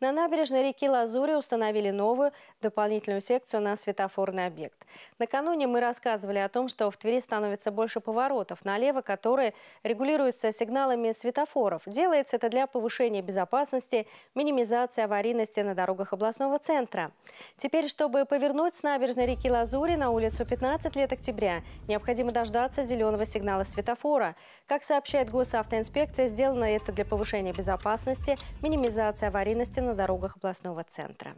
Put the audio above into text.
На набережной реки Лазури установили новую дополнительную секцию на светофорный объект. Накануне мы рассказывали о том, что в Твери становится больше поворотов налево, которые регулируются сигналами светофоров. Делается это для повышения безопасности, минимизации аварийности на дорогах областного центра. Теперь, чтобы повернуть с набережной реки Лазури на улицу 15 лет октября, необходимо дождаться зеленого сигнала светофора. Как сообщает госавтоинспекция, сделано это для повышения безопасности, минимизации аварийности на на дорогах областного центра.